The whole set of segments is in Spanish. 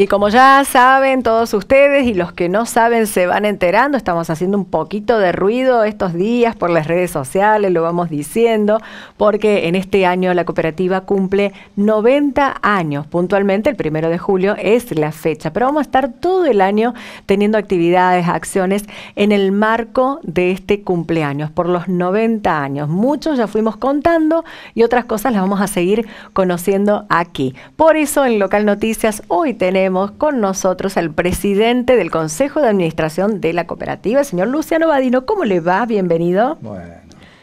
Y como ya saben todos ustedes y los que no saben se van enterando, estamos haciendo un poquito de ruido estos días por las redes sociales, lo vamos diciendo, porque en este año la cooperativa cumple 90 años. Puntualmente el primero de julio es la fecha, pero vamos a estar todo el año teniendo actividades, acciones en el marco de este cumpleaños, por los 90 años. Muchos ya fuimos contando y otras cosas las vamos a seguir conociendo aquí. Por eso en Local Noticias hoy tenemos con nosotros al presidente del Consejo de Administración de la Cooperativa, el señor Luciano Badino. ¿Cómo le va? Bienvenido. Bueno,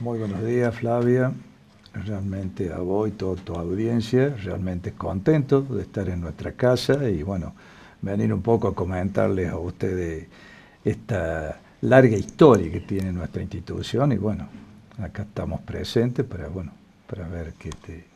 muy buenos días, Flavia. Realmente a vos y toda tu audiencia, realmente contento de estar en nuestra casa y bueno, venir un poco a comentarles a ustedes esta larga historia que tiene nuestra institución y bueno, acá estamos presentes para, bueno, para ver qué te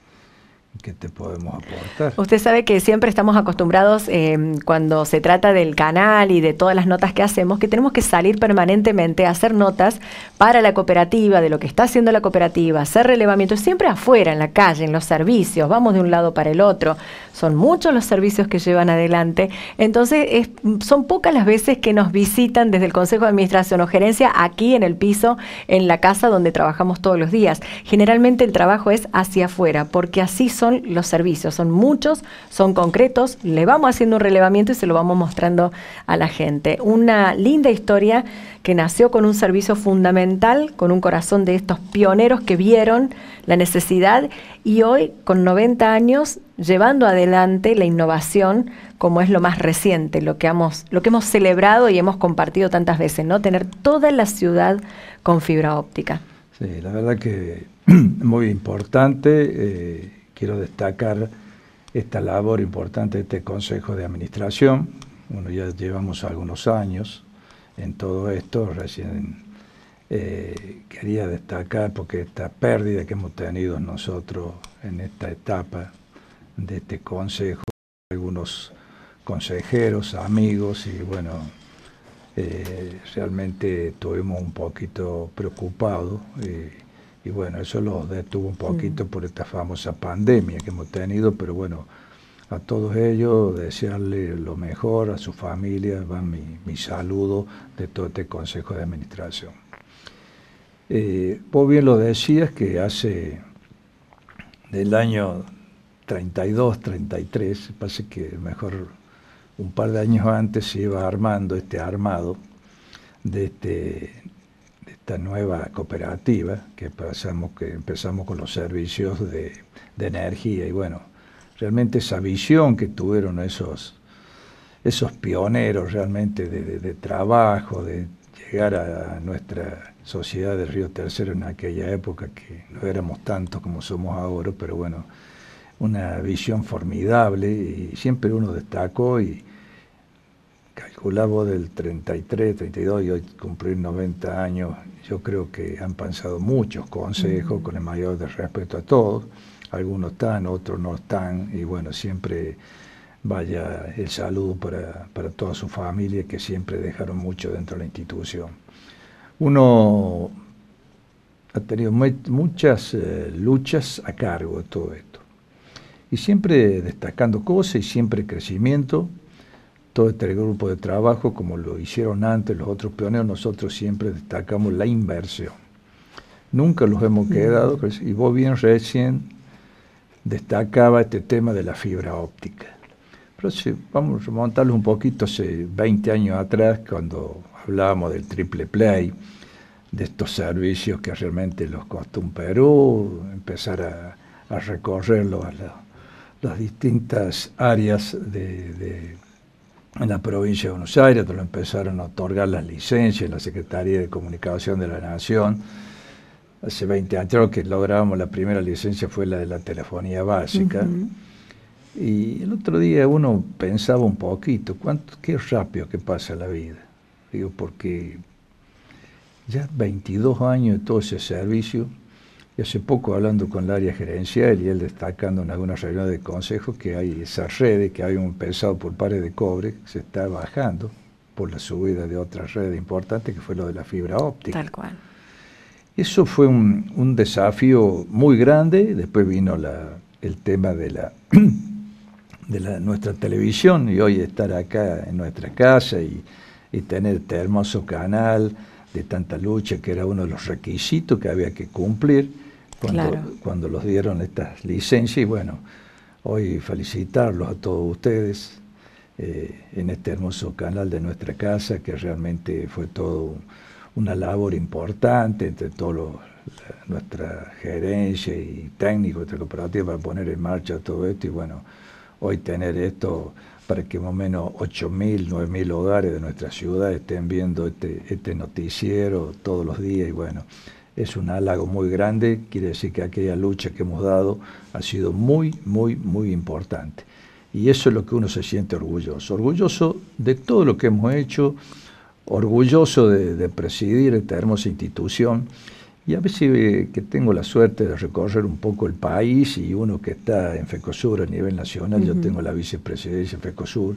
que te podemos aportar? Usted sabe que siempre estamos acostumbrados eh, cuando se trata del canal y de todas las notas que hacemos, que tenemos que salir permanentemente a hacer notas para la cooperativa, de lo que está haciendo la cooperativa, hacer relevamiento, siempre afuera, en la calle, en los servicios, vamos de un lado para el otro, son muchos los servicios que llevan adelante, entonces son pocas las veces que nos visitan desde el Consejo de Administración o Gerencia aquí en el piso, en la casa donde trabajamos todos los días. Generalmente el trabajo es hacia afuera, porque así son los servicios, son muchos, son concretos, le vamos haciendo un relevamiento y se lo vamos mostrando a la gente. Una linda historia que nació con un servicio fundamental, con un corazón de estos pioneros que vieron la necesidad y hoy con 90 años llevando adelante la innovación como es lo más reciente, lo que hemos, lo que hemos celebrado y hemos compartido tantas veces, ¿no? Tener toda la ciudad con fibra óptica. Sí, la verdad que muy importante. Eh, quiero destacar esta labor importante de este Consejo de Administración. Bueno, ya llevamos algunos años en todo esto, recién eh, quería destacar porque esta pérdida que hemos tenido nosotros en esta etapa de este Consejo, algunos consejeros, amigos y bueno, eh, realmente estuvimos un poquito preocupados. Eh, y bueno, eso lo detuvo un poquito mm. por esta famosa pandemia que hemos tenido, pero bueno, a todos ellos desearle lo mejor, a su familia, va mi, saludo de todo este Consejo de Administración. Eh, vos bien lo decías que hace del año 32, 33, parece que mejor un par de años antes se iba armando este armado de este esta nueva cooperativa que pasamos, que empezamos con los servicios de, energía y bueno, realmente esa visión que tuvieron esos, esos pioneros realmente de, trabajo, de llegar a nuestra sociedad de Río Tercero en aquella época, que no éramos tantos como somos ahora, pero bueno, una visión formidable y siempre uno destacó y calculamos del 33, 32 y hoy cumplir 90 años, yo creo que han pasado muchos consejos con el mayor de respeto a todos, algunos están, otros no están, y bueno, siempre vaya el saludo para, toda su familia que siempre dejaron mucho dentro de la institución. Uno ha tenido muchas eh, luchas a cargo de todo esto, y siempre destacando cosas y siempre crecimiento, todo este grupo de trabajo, como lo hicieron antes los otros pioneros, nosotros siempre destacamos la inversión. Nunca los hemos quedado, y vos bien recién destacaba este tema de la fibra óptica. Pero si vamos a remontarlo un poquito, hace 20 años atrás, cuando hablábamos del triple play, de estos servicios que realmente los costó un Perú, empezar a, a recorrer las distintas áreas de, en la provincia de Buenos Aires, donde empezaron a otorgar las licencias en la Secretaría de Comunicación de la Nación. Hace 20 años creo que logramos la primera licencia fue la de la telefonía básica. Y el otro día uno pensaba un poquito, ¿cuánto, qué rápido que pasa la vida. Digo, porque ya 22 años de todo ese servicio, y hace poco hablando con el área gerencial y él destacando en algunas reuniones de consejo que hay esas redes, que hay un pesado por pares de cobre que se está bajando por la subida de otras redes importantes, que fue lo de la fibra óptica. Tal cual. Eso fue un, desafío muy grande, después vino el tema de la de nuestra televisión y hoy estar acá en nuestra casa y, y, tener este hermoso canal de tanta lucha que era uno de los requisitos que había que cumplir cuando, los dieron estas licencias. Y bueno, hoy felicitarlos a todos ustedes eh, en este hermoso canal de nuestra casa, que realmente fue todo una labor importante entre todos nuestra gerencia y técnico, nuestra cooperativa para poner en marcha todo esto y bueno, hoy tener esto para que más o menos 8.000, 9.000 hogares de nuestra ciudad estén viendo este, este noticiero todos los días y bueno, es un halago muy grande, quiere decir que aquella lucha que hemos dado ha sido muy, muy, muy importante. Y eso es lo que uno se siente orgulloso, orgulloso de todo lo que hemos hecho, orgulloso de, presidir esta hermosa institución. Y a veces eh, que tengo la suerte de recorrer un poco el país y uno que está en FECOSUR a nivel nacional, yo tengo la vicepresidencia en FECOSUR,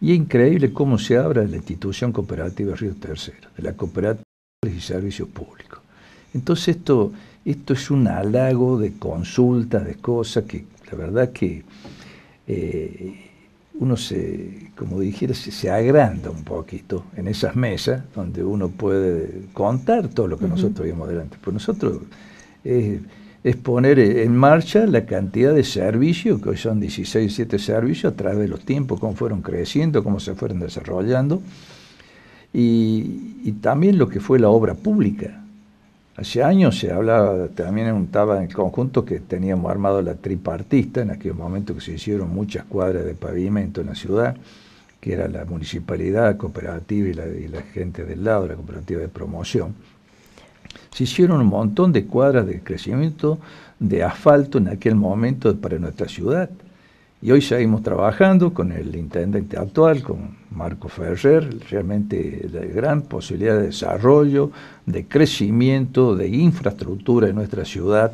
y es increíble cómo se abre la institución cooperativa Río Tercero, de la cooperativa de servicios públicos. Entonces esto, esto es un halago de consultas, de cosas que la verdad que eh, uno se, como dijera, se, agranda un poquito en esas mesas donde uno puede contar todo lo que nosotros vimos delante. Pues nosotros es poner en marcha la cantidad de servicios, que hoy son 16, 17 servicios, a través de los tiempos, cómo fueron creciendo, cómo se fueron desarrollando, y también lo que fue la obra pública. Hace años se hablaba, también en estaba en el conjunto que teníamos armado la tripartista, en aquel momento que se hicieron muchas cuadras de pavimento en la ciudad, que era la municipalidad, cooperativa y la, y la gente del lado, la cooperativa de promoción. Se hicieron un montón de cuadras de crecimiento de asfalto en aquel momento para nuestra ciudad. Y hoy seguimos trabajando con el intendente actual, con Marco Ferrer, realmente la gran posibilidad de desarrollo, de crecimiento, de infraestructura en nuestra ciudad,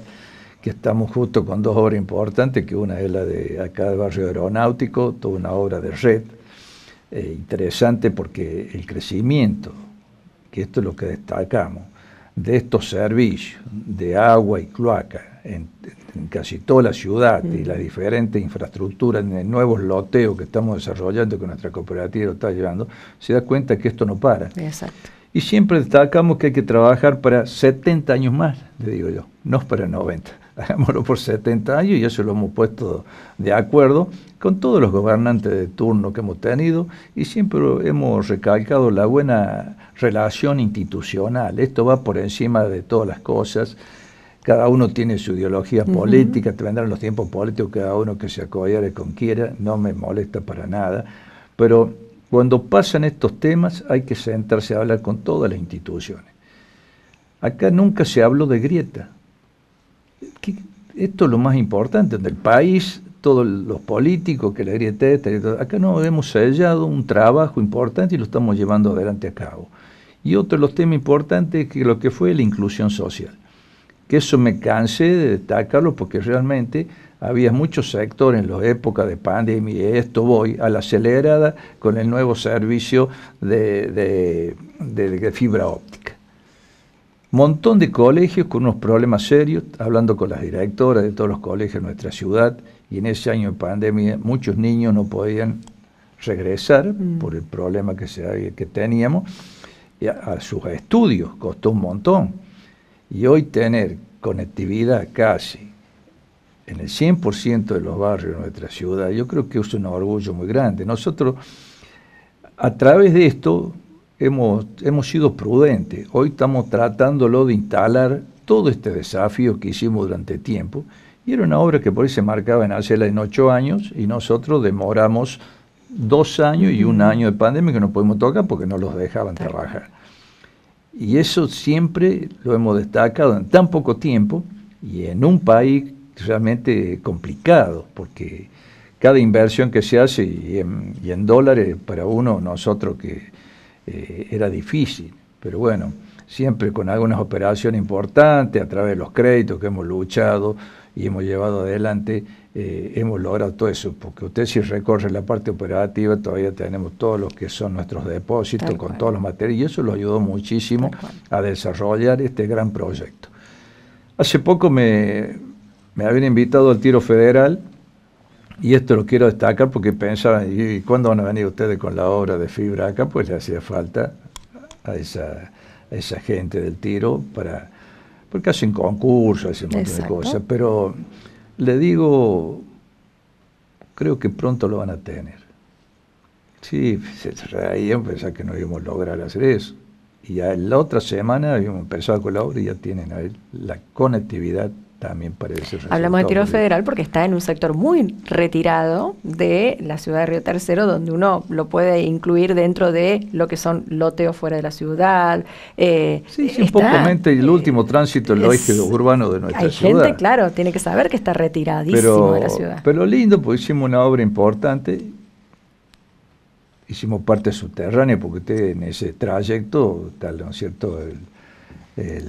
que estamos justo con dos obras importantes, que una es la de acá del barrio aeronáutico, toda una obra de red, eh, interesante porque el crecimiento, que esto es lo que destacamos, de estos servicios de agua y cloaca, en, casi toda la ciudad y mm. las diferentes infraestructuras, en el nuevo loteo que estamos desarrollando, que nuestra cooperativa lo está llevando, se da cuenta que esto no para. Y siempre destacamos que hay que trabajar para 70 años más, le digo yo, no para 90. Hagámoslo por 70 años y eso lo hemos puesto de acuerdo con todos los gobernantes de turno que hemos tenido y siempre hemos recalcado la buena relación institucional. Esto va por encima de todas las cosas cada uno tiene su ideología política, tendrán los tiempos políticos, cada uno que se acobardare con quiera, no me molesta para nada. Pero cuando pasan estos temas hay que sentarse a hablar con todas las instituciones. Acá nunca se habló de grieta. Esto es lo más importante del país, todos los políticos, que la grieta esta, acá no hemos sellado un trabajo importante y lo estamos llevando adelante a cabo. Y otro de los temas importantes es que lo que fue la inclusión social eso me cansé de destacarlo porque realmente había muchos sectores en la épocas de pandemia, esto voy a la acelerada con el nuevo servicio de, fibra óptica. Montón de colegios con unos problemas serios, hablando con las directoras de todos los colegios de nuestra ciudad, y en ese año de pandemia muchos niños no podían regresar mm. por el problema que, se, que teníamos a, a sus estudios, costó un montón. Y hoy tener conectividad casi en el 100% de los barrios de nuestra ciudad, yo creo que es un orgullo muy grande. Nosotros, a través de esto, hemos, hemos sido prudentes. Hoy estamos tratándolo de instalar todo este desafío que hicimos durante tiempo. Y era una obra que por ahí se marcaba en hacerla en ocho años y nosotros demoramos dos años y un año de pandemia que no pudimos tocar porque no los dejaban trabajar. Y eso siempre lo hemos destacado en tan poco tiempo y en un país realmente complicado, porque cada inversión que se hace y en, dólares para uno, nosotros que eh, era difícil, pero bueno, siempre con algunas operaciones importantes a través de los créditos que hemos luchado, y hemos llevado adelante, eh, hemos logrado todo eso, porque usted si recorre la parte operativa, todavía tenemos todos los que son nuestros depósitos con todos los materiales, y eso lo ayudó muchísimo a desarrollar este gran proyecto. Hace poco me, me habían invitado al tiro federal, y esto lo quiero destacar porque pensaban, ¿y cuándo van a venir ustedes con la obra de fibra acá? Pues le hacía falta a esa, a esa gente del tiro para porque hacen concursos, hacen un montón de cosas, pero le digo, creo que pronto lo van a tener. Sí, se reían, que no íbamos a lograr hacer eso. Y ya la otra semana habíamos empezado con la y ya tienen la conectividad también parece. Hablamos de tiro federal porque está en un sector muy retirado de la ciudad de Río Tercero, donde uno lo puede incluir dentro de lo que son loteos fuera de la ciudad. Eh, sí, sí un poco el eh, último tránsito el el urbano de nuestra ciudad. Hay gente, claro, tiene que saber que está retiradísimo de la ciudad. Pero lindo, pues hicimos una obra importante. Hicimos parte subterránea, porque usted en ese trayecto, tal, ¿no cierto? el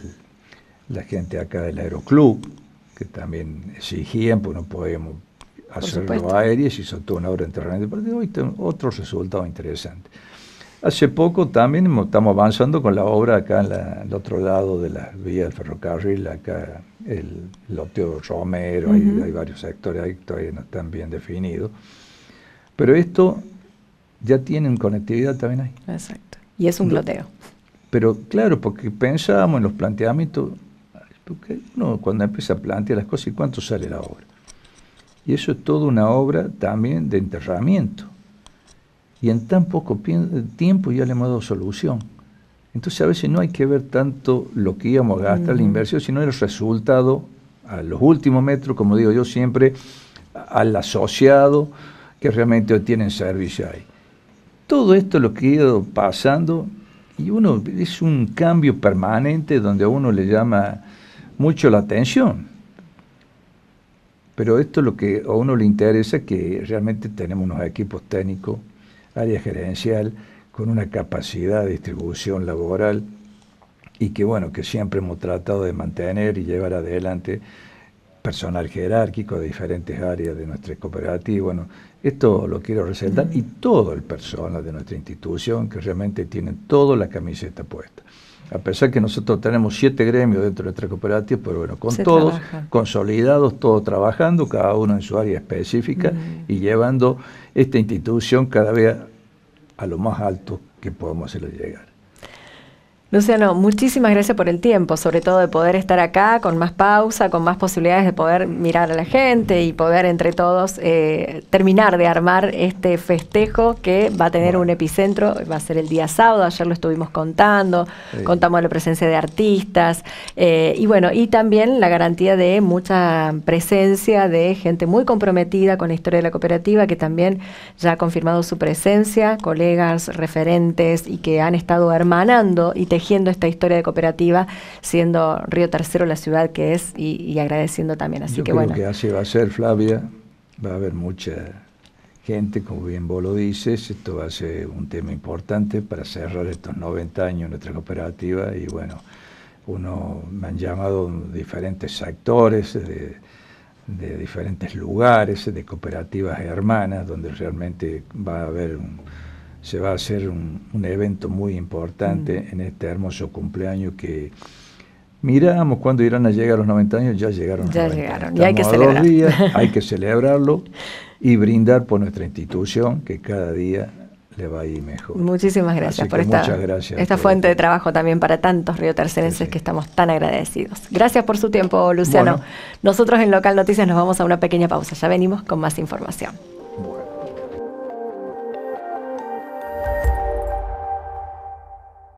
la gente acá del Aeroclub, que también exigían, pues no podíamos hacerlo aéreo, se hizo toda una obra en terreno de este, otro resultado interesante. Hace poco también estamos avanzando con la obra acá en, el otro lado de la vía del ferrocarril, acá el Loteo Romero, hay, varios sectores ahí que todavía no están bien definidos. Pero esto ya tienen conectividad también ahí. Exacto. Y es un loteo Pero claro, porque pensábamos en los planteamientos porque uno cuando empieza a plantear las cosas, ¿y cuánto sale la obra? Y eso es toda una obra también de enterramiento. Y en tan poco tiempo ya le hemos dado solución. Entonces a veces no hay que ver tanto lo que íbamos a gastar, la inversión, sino el resultado a los últimos metros, como digo yo siempre, al asociado que realmente hoy tienen servicio ahí. Todo esto lo que ha ido pasando, y uno es un cambio permanente donde a uno le llama mucho la atención. Pero esto lo que a uno le interesa, que realmente tenemos unos equipos técnicos, área gerencial, con una capacidad de distribución laboral y que bueno, que siempre hemos tratado de mantener y llevar adelante personal jerárquico de diferentes áreas de nuestra cooperativa. Bueno, esto lo quiero resaltar y mm. todo el personal de nuestra institución que realmente tiene toda la camiseta puesta. A pesar que nosotros tenemos siete gremios dentro de nuestra cooperativa, pero bueno, con todos consolidados, todos trabajando, cada uno en su área específica mm. y llevando esta institución cada vez a, lo más alto que podemos hacerle llegar. Luciano, muchísimas gracias por el tiempo, sobre todo de poder estar acá con más pausa, con más posibilidades de poder mirar a la gente y poder entre todos eh, terminar de armar este festejo que va a tener un epicentro, va a ser el día sábado, ayer lo estuvimos contando, contamos la presencia de artistas eh, y bueno, y también la garantía de mucha presencia de gente muy comprometida con la historia de la cooperativa que también ya ha confirmado su presencia, colegas, referentes y que han estado hermanando y tejiendo esta historia de cooperativa, siendo Río Tercero la ciudad que es y, agradeciendo también. Así que bueno. que así va a ser, Flavia. Va a haber mucha gente, como bien vos lo dices, esto va a ser un tema importante para cerrar estos 90 años nuestra cooperativa y bueno, uno me han llamado diferentes actores de, de diferentes lugares, de cooperativas hermanas, donde realmente va a haber un se va a hacer un, evento muy importante mm. en este hermoso cumpleaños que miramos cuando Irán llegar a los 90 años, ya llegaron. Ya llegaron, y hay que hay que celebrarlo y brindar por nuestra institución que cada día le va a ir mejor. Muchísimas gracias por esta, esta fuente de trabajo también para tantos río sí, que estamos tan agradecidos. Gracias por su tiempo, Luciano. Nosotros en Local Noticias nos vamos a una pequeña pausa. Ya venimos con más información.